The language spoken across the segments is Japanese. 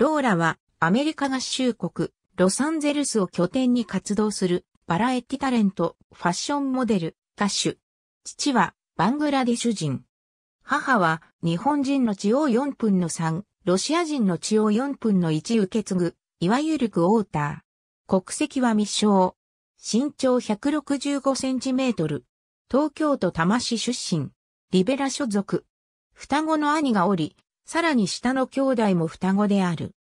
ローラはアメリカ合衆国、ロサンゼルスを拠点に活動するバラエティタレント、ファッションモデル、歌手。父はバングラデシュ人。母は日本人の血を4分の3、ロシア人の血を4分の1受け継ぐ、いわゆるクォーター。国籍は未詳。身長165センチメートル。東京都多摩市出身。リベラ所属。双子の兄がおり、さらに下の兄弟も双子である。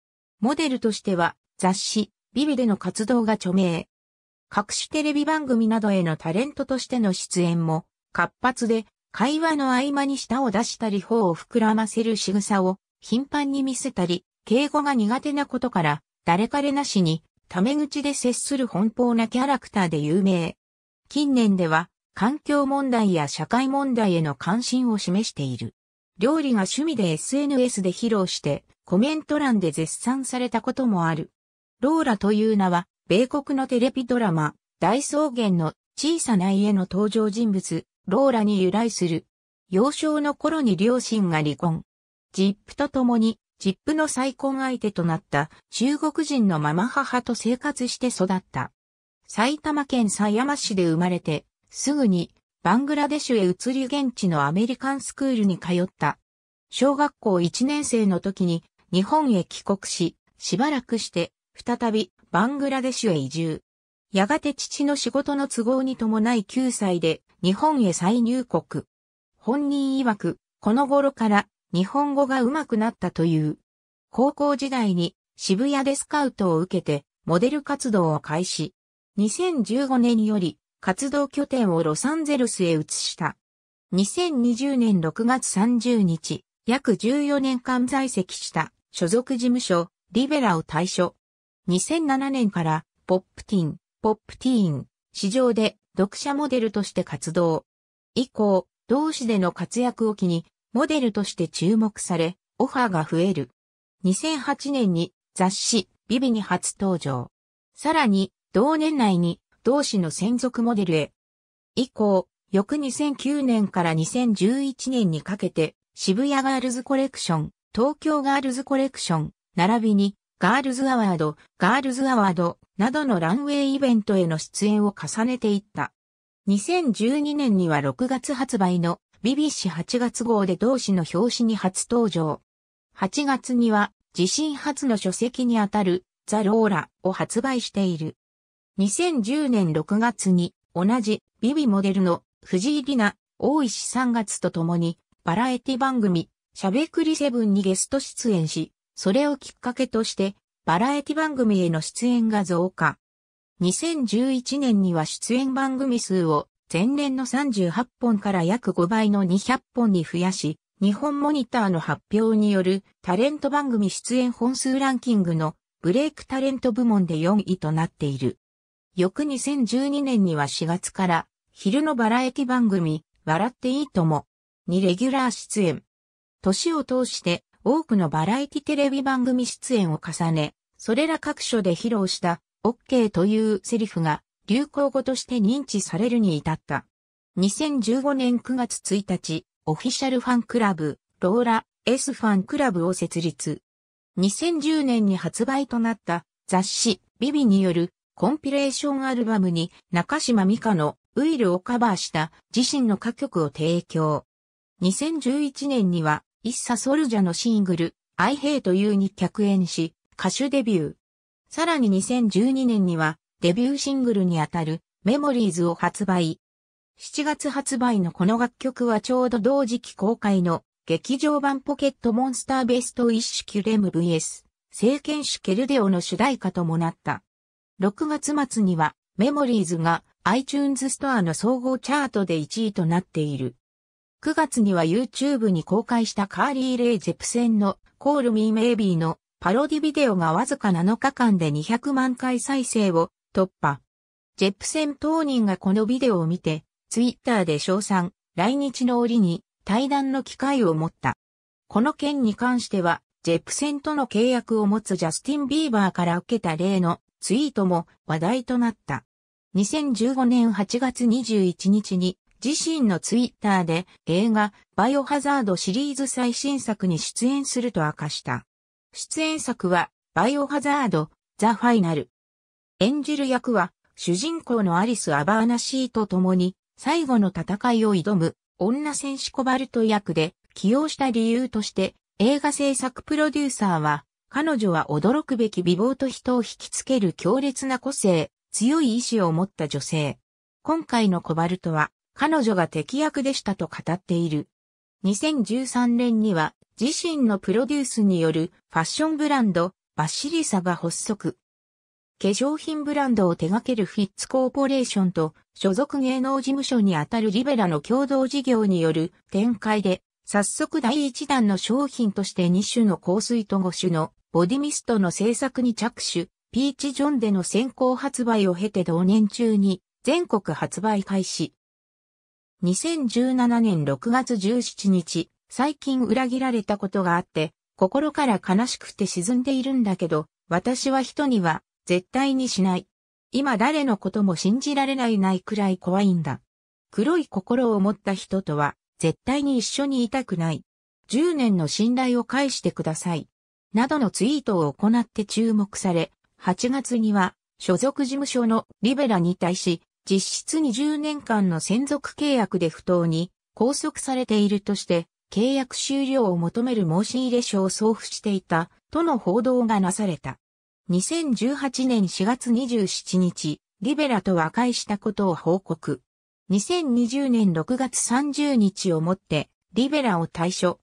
モデルとしては雑誌、ビビでの活動が著名。各種テレビ番組などへのタレントとしての出演も活発で会話の合間に舌を出したり頬を膨らませる仕草を頻繁に見せたり、敬語が苦手なことから誰彼なしにタメ口で接する奔放なキャラクターで有名。近年では環境問題や社会問題への関心を示している。料理が趣味で SNS で披露して、コメント欄で絶賛されたこともある。ローラという名は、米国のテレビドラマ、大草原の小さな家の登場人物、ローラに由来する。幼少の頃に両親が離婚。ジップと共に、ジップの再婚相手となった中国人のママ母と生活して育った。埼玉県狭山市で生まれて、すぐにバングラデシュへ移り現地のアメリカンスクールに通った。小学校1年生の時に日本へ帰国し、しばらくして再びバングラデシュへ移住。やがて父の仕事の都合に伴い9歳で日本へ再入国。本人曰く、この頃から日本語が上手くなったという。高校時代に渋谷でスカウトを受けてモデル活動を開始。2015年より活動拠点をロサンゼルスへ移した。2020年6月30日、約14年間在籍した所属事務所、リベラを退所。2007年から、ポップティン、ポップティーン、市場で読者モデルとして活動。以降、同市での活躍を機に、モデルとして注目され、オファーが増える。2008年に雑誌、ビビに初登場。さらに、同年内に同氏の専属モデルへ。以降、翌2009年から2011年にかけて、渋谷ガールズコレクション、東京ガールズコレクション、並びに、ガールズアワード、ガールズアワード、などのランウェイイベントへの出演を重ねていった。2012年には6月発売のビビッシュ8月号で同誌の表紙に初登場。8月には自身初の書籍にあたるザ・ローラを発売している。2010年6月に同じビビモデルの藤井里奈、大石3月と共にバラエティ番組しゃべくりセブンにゲスト出演し、それをきっかけとしてバラエティ番組への出演が増加。2011年には出演番組数を前年の38本から約5倍の200本に増やし、日本モニターの発表によるタレント番組出演本数ランキングのブレイクタレント部門で4位となっている。翌2012年には4月から、昼のバラエティ番組、笑っていいとも、にレギュラー出演。年を通して多くのバラエティテレビ番組出演を重ね、それら各所で披露した OK というセリフが流行語として認知されるに至った。2015年9月1日、オフィシャルファンクラブ、ローラ S ファンクラブを設立。2010年に発売となった雑誌、ビビによるコンピレーションアルバムに中島美香のウイルをカバーした自身の歌曲を提供。2011年には、イッサ・ソルジャのシングル、I Hate You に客演し、歌手デビュー。さらに2012年には、デビューシングルにあたる、メモリーズを発売。7月発売のこの楽曲はちょうど同時期公開の、劇場版ポケットモンスターベストイッシュキュレム VS、聖剣士ケルデオの主題歌ともなった。6月末にはメモリーズが iTunes ストアの総合チャートで1位となっている。9月には YouTube に公開したカーリー・レイ・ジェプセンの Call Me Maybe のパロディビデオがわずか7日間で200万回再生を突破。ジェプセン当人がこのビデオを見て、ツイッターで称賛、来日の折に対談の機会を持った。この件に関しては、ジェプセンとの契約を持つジャスティン・ビーバーから受けた例のツイートも話題となった。2015年8月21日に自身のツイッターで映画バイオハザードシリーズ最新作に出演すると明かした。出演作はバイオハザードザ・ファイナル。演じる役は主人公のアリス・アバーナシーと共に最後の戦いを挑む女戦士コバルト役で起用した理由として映画制作プロデューサーは彼女は驚くべき美貌と人を引きつける強烈な個性、強い意志を持った女性。今回のコバルトは、彼女が敵役でしたと語っている。2013年には、自身のプロデュースによるファッションブランド、バッシリサが発足。化粧品ブランドを手掛けるフィッツコーポレーションと所属芸能事務所にあたるリベラの共同事業による展開で、早速第1弾の商品として2種の香水と5種のボディミストの制作に着手、ピーチジョンでの先行発売を経て同年中に全国発売開始。2017年6月17日、最近裏切られたことがあって、心から悲しくて沈んでいるんだけど、私は人には絶対にしない。今誰のことも信じられないないくらい怖いんだ。黒い心を持った人とは絶対に一緒にいたくない。10年の信頼を返してください。などのツイートを行って注目され、8月には所属事務所のリベラに対し、実質20年間の専属契約で不当に拘束されているとして、契約終了を求める申し入れ書を送付していたとの報道がなされた。2018年4月27日、リベラと和解したことを報告。2020年6月30日をもって、リベラを退所。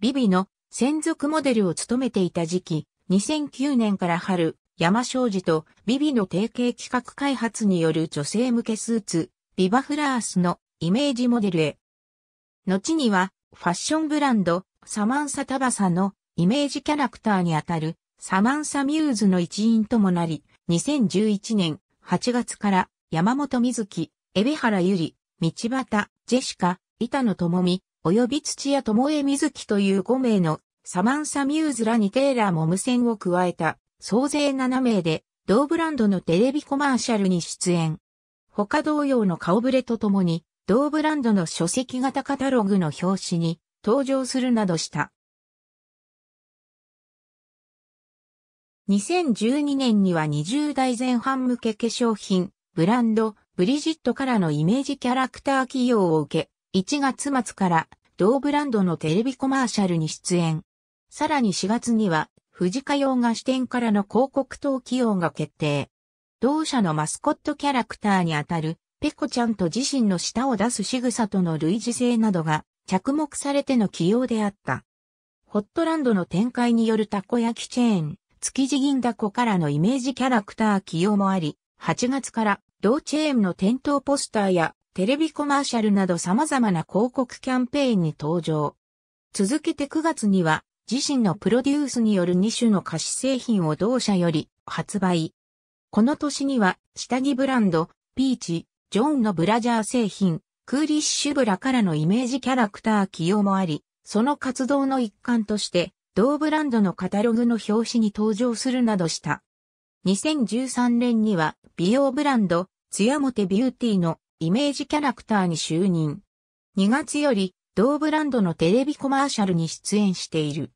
ビビの専属モデルを務めていた時期、2009年から春、山庄司とビビの提携企画開発による女性向けスーツ、ビバフラースのイメージモデルへ。後には、ファッションブランド、サマンサタバサのイメージキャラクターにあたるサマンサミューズの一員ともなり、2011年8月から山本瑞希、海老原ゆり、道端、ジェシカ、板野智美、及び土屋智恵水木という5名のサマンサ・ミューズらにテイラーも無線を加えた総勢7名で同ブランドのテレビコマーシャルに出演。他同様の顔ぶれとともに同ブランドの書籍型カタログの表紙に登場するなどした。2012年には20代前半向け化粧品、ブランド、ブリジットからのイメージキャラクター起用を受け、1月末から同ブランドのテレビコマーシャルに出演。さらに4月には、富士火が支店からの広告等起用が決定。同社のマスコットキャラクターにあたる、ペコちゃんと自身の舌を出す仕草との類似性などが着目されての起用であった。ホットランドの展開によるたこ焼きチェーン、築地銀だこからのイメージキャラクター起用もあり、8月から同チェーンの店頭ポスターやテレビコマーシャルなど様々な広告キャンペーンに登場。続けて9月には、自身のプロデュースによる2種の菓子製品を同社より発売。この年には、下着ブランド、ピーチ、ジョンのブラジャー製品、クーリッシュブラからのイメージキャラクター起用もあり、その活動の一環として、同ブランドのカタログの表紙に登場するなどした。2013年には、美容ブランド、ツヤモテビューティーのイメージキャラクターに就任。2月より同ブランドのテレビコマーシャルに出演している。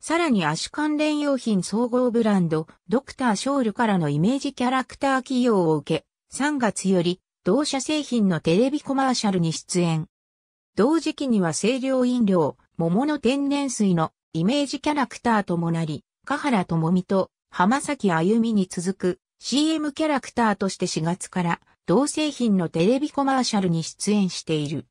さらに足関連用品総合ブランド、ドクターショールからのイメージキャラクター起用を受け、3月より同社製品のテレビコマーシャルに出演。同時期には清涼飲料、桃の天然水のイメージキャラクターともなり、香原智美と浜崎あゆみに続く CM キャラクターとして4月から同製品のテレビコマーシャルに出演している。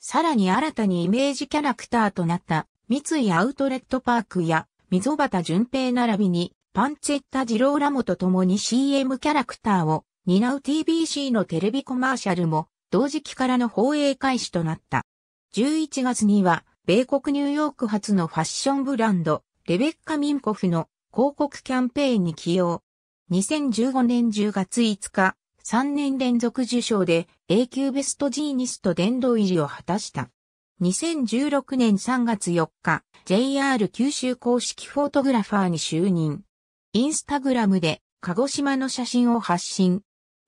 さらに新たにイメージキャラクターとなった三井アウトレットパークや溝端淳平並びにパンツェッタジローラモと共に CM キャラクターを担う TBC のテレビコマーシャルも同時期からの放映開始となった。11月には米国ニューヨーク発のファッションブランドレベッカ・ミンコフの広告キャンペーンに起用。2015年10月5日、3年連続受賞で A 級ベストジーニスト殿堂入りを果たした。2016年3月4日、JR 九州公式フォトグラファーに就任。インスタグラムで鹿児島の写真を発信。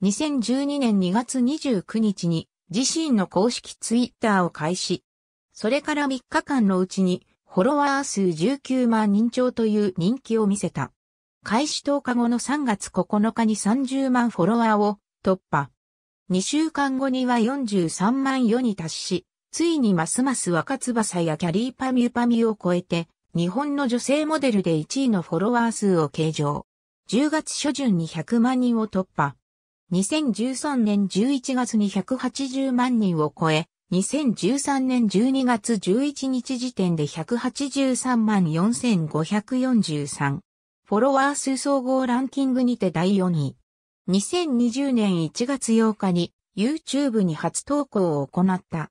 2012年2月29日に自身の公式ツイッターを開始。それから3日間のうちにフォロワー数19万人超という人気を見せた。開始10日後の3月9日に30万フォロワーを突破。2週間後には43万4に達し、ついにますます若翼やキャリーパミュパミュを超えて、日本の女性モデルで1位のフォロワー数を計上。10月初旬に100万人を突破。2013年11月に180万人を超え、2013年12月11日時点で183万4543。フォロワー数総合ランキングにて第4位。2020年1月8日に YouTube に初投稿を行った。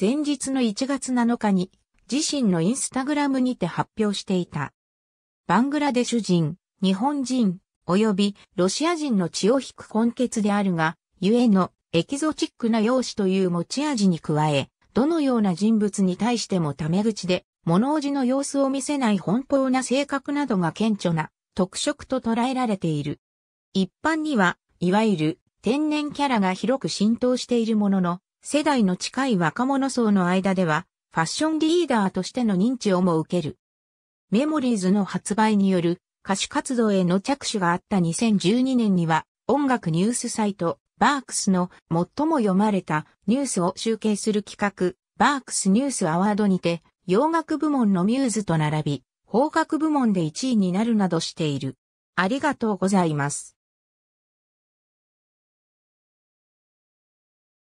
前日の1月7日に自身のインスタグラムにて発表していた。バングラデシュ人、日本人、及びロシア人の血を引く根血であるが、ゆえのエキゾチックな容姿という持ち味に加え、どのような人物に対してもタメ口で、物おじの様子を見せない奔放な性格などが顕著な特色と捉えられている。一般には、いわゆる天然キャラが広く浸透しているものの、世代の近い若者層の間では、ファッションリーダーとしての認知をも受ける。メモリーズの発売による歌手活動への着手があった2012年には、音楽ニュースサイト、バークスの最も読まれたニュースを集計する企画、バークスニュースアワードにて、洋楽部門のミューズと並び、邦楽部門で1位になるなどしている。ありがとうございます。